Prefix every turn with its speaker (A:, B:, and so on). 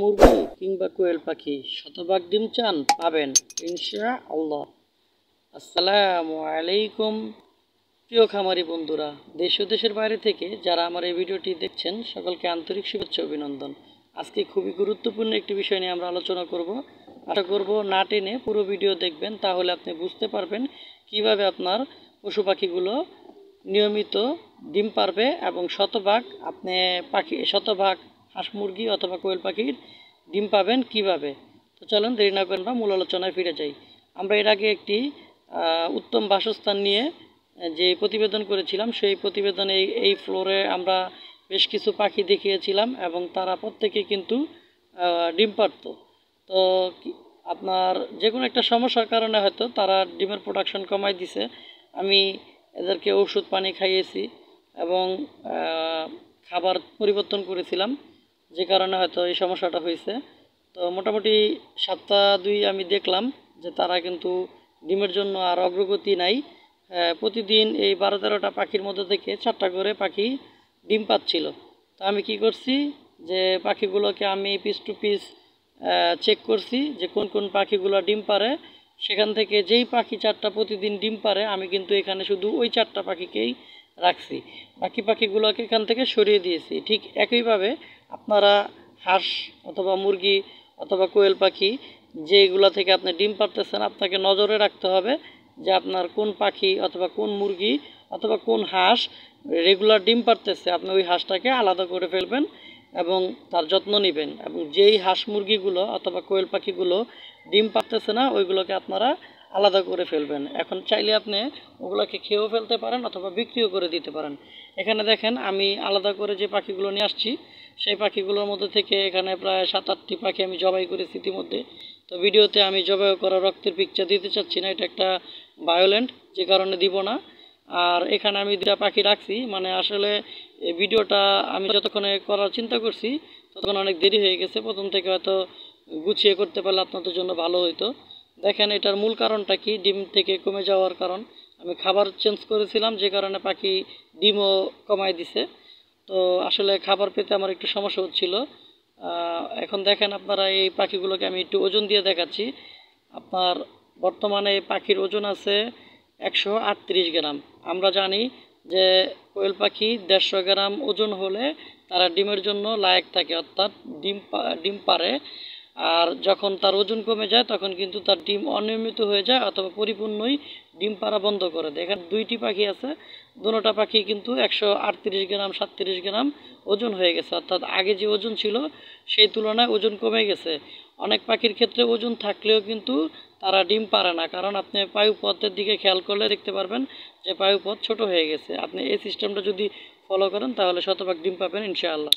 A: মুরগি কিংবা কোয়েল পাখি শতভাগ ডিম চান পাবেন ইনশা আল্লাহ আসসালামু আলাইকুম প্রিয় খামারি বন্ধুরা দেশ ও দেশের বাইরে থেকে যারা আমার এই ভিডিওটি দেখছেন সকলকে আন্তরিক শুভেচ্ছা অভিনন্দন আজকে খুবই গুরুত্বপূর্ণ একটি বিষয় নিয়ে আমরা আলোচনা করব আশা করব না টেনে পুরো ভিডিও দেখবেন তাহলে আপনি বুঝতে পারবেন কিভাবে আপনার পশু পাখিগুলো নিয়মিত ডিম পারবে এবং শতভাগ আপনি পাখি শতভাগ হাঁস মুরগি অথবা কোয়েল পাখির ডিম পাবেন কিভাবে তো চলুন দেরি না করেন বা মূল আলোচনায় ফিরে যাই আমরা এর আগে একটি উত্তম বাসস্থান নিয়ে যে প্রতিবেদন করেছিলাম সেই প্রতিবেদনে এই ফ্লোরে আমরা বেশ কিছু পাখি দেখিয়েছিলাম এবং তারা প্রত্যেকে কিন্তু ডিম পারত তো আপনার যে কোনো একটা সমস্যার কারণে হয়তো তারা ডিমের প্রোডাকশন কমাই দিছে আমি এদেরকে ওষুধ পানি খাইয়েছি এবং খাবার পরিবর্তন করেছিলাম যে কারণে হয়তো এই সমস্যাটা হয়েছে তো মোটামুটি সপ্তাহ দুই আমি দেখলাম যে তারা কিন্তু ডিমের জন্য আর অগ্রগতি নাই হ্যাঁ, প্রতিদিন এই বারো তেরোটা পাখির মধ্যে থেকে চারটা করে পাখি ডিম পাচ্ছিল তো আমি কি করছি যে পাখিগুলোকে আমি পিস টু পিস চেক করছি যে কোন কোন পাখিগুলো ডিম পারে সেখান থেকে যেই পাখি চারটা প্রতিদিন ডিম পারে আমি কিন্তু এখানে শুধু ওই চারটা পাখিকেই রাখছি বাকি পাখিগুলোকে এখান থেকে সরিয়ে দিয়েছি ঠিক একইভাবে আপনারা হাঁস অথবা মুরগি অথবা কোয়েল পাখি যেগুলো থেকে আপনি ডিম পারতেছেন আপনাকে নজরে রাখতে হবে যে আপনার কোন পাখি অথবা কোন মুরগি অথবা কোন হাঁস রেগুলার ডিম পারতেছে আপনি ওই হাঁসটাকে আলাদা করে ফেলবেন এবং তার যত্ন নেবেন এবং যেই হাঁস মুরগিগুলো অথবা কোয়েল পাখিগুলো ডিম পারতেছে না ওইগুলোকে আপনারা আলাদা করে ফেলবেন এখন চাইলে আপনি ওগুলাকে খেয়েও ফেলতে পারেন অথবা বিক্রিও করে দিতে পারেন এখানে দেখেন আমি আলাদা করে যে পাখিগুলো নিয়ে আসছি সেই পাখিগুলোর মধ্যে থেকে এখানে প্রায় সাত আটটি পাখি আমি জবাই করেছি ইতিমধ্যে তো ভিডিওতে আমি জবাই করা রক্তের পিকচার দিতে চাচ্ছি না এটা একটা ভায়োলেন্ট যে কারণে দিব না আর এখানে আমি দুটা পাখি রাখছি মানে আসলে এই ভিডিওটা আমি যতক্ষণে করার চিন্তা করছি ততক্ষণ অনেক দেরি হয়ে গেছে প্রথম থেকে হয়তো গুছিয়ে করতে পারলে আপনাদের জন্য ভালো হইতো দেখেন এটার মূল কারণটা কি ডিম থেকে কমে যাওয়ার কারণ আমি খাবার চেঞ্জ করেছিলাম যে কারণে পাখি ডিমও কমায় দিছে তো আসলে খাবার পেতে আমার একটু সমস্যা হচ্ছিল এখন দেখেন আপনারা এই পাখিগুলোকে আমি একটু ওজন দিয়ে দেখাচ্ছি আপনার বর্তমানে পাখির ওজন আছে একশো আটত্রিশ গ্রাম আমরা জানি যে কোয়েল পাখি দেড়শো গ্রাম ওজন হলে তারা ডিমের জন্য লায়ক থাকে অর্থাৎ ডিম ডিম পারে আর যখন তার ওজন কমে যায় তখন কিন্তু তার ডিম অনিয়মিত হয়ে যায় অথবা পরিপূর্ণই ডিম পাড়া বন্ধ করে দেয় এখানে দুইটি পাখি আছে দুটা পাখি কিন্তু একশো আটত্রিশ গ্রাম সাতত্রিশ গ্রাম ওজন হয়ে গেছে অর্থাৎ আগে যে ওজন ছিল সেই তুলনায় ওজন কমে গেছে অনেক পাখির ক্ষেত্রে ওজন থাকলেও কিন্তু তারা ডিম পারে না কারণ আপনি পায়ুপথের দিকে খেয়াল করলে দেখতে পারবেন যে পায়ুপথ ছোট হয়ে গেছে আপনি এই সিস্টেমটা যদি ফলো করেন তাহলে শতভাগ ডিম পাবেন ইনশাআল্লাহ